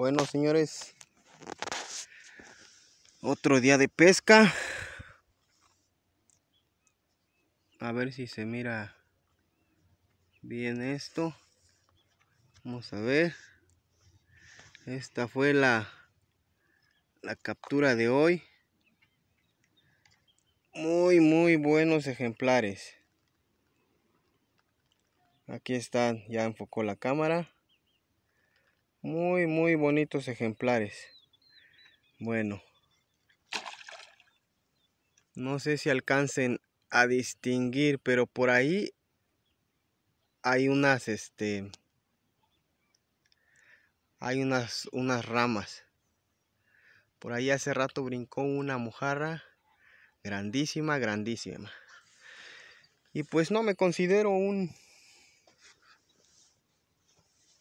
Bueno, señores, otro día de pesca. A ver si se mira bien esto. Vamos a ver. Esta fue la, la captura de hoy. Muy, muy buenos ejemplares. Aquí están, ya enfocó la cámara. Muy, muy bonitos ejemplares. Bueno. No sé si alcancen a distinguir, pero por ahí hay unas, este, hay unas, unas ramas. Por ahí hace rato brincó una mojarra grandísima, grandísima. Y pues no me considero un,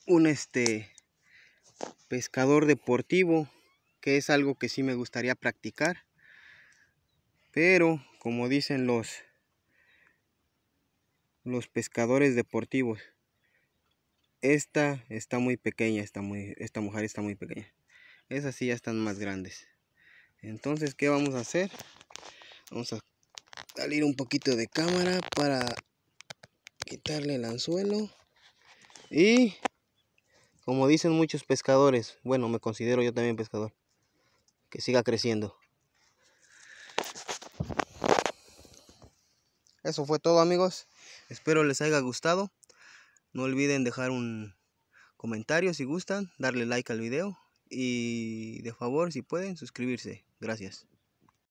un este, pescador deportivo, que es algo que sí me gustaría practicar. Pero, como dicen los, los pescadores deportivos, esta está muy pequeña, muy, esta mujer está muy pequeña. Esas sí ya están más grandes. Entonces, ¿qué vamos a hacer? Vamos a salir un poquito de cámara para quitarle el anzuelo. Y como dicen muchos pescadores, bueno, me considero yo también pescador, que siga creciendo. Eso fue todo amigos, espero les haya gustado. No olviden dejar un comentario si gustan, darle like al video y de favor si pueden suscribirse. Gracias.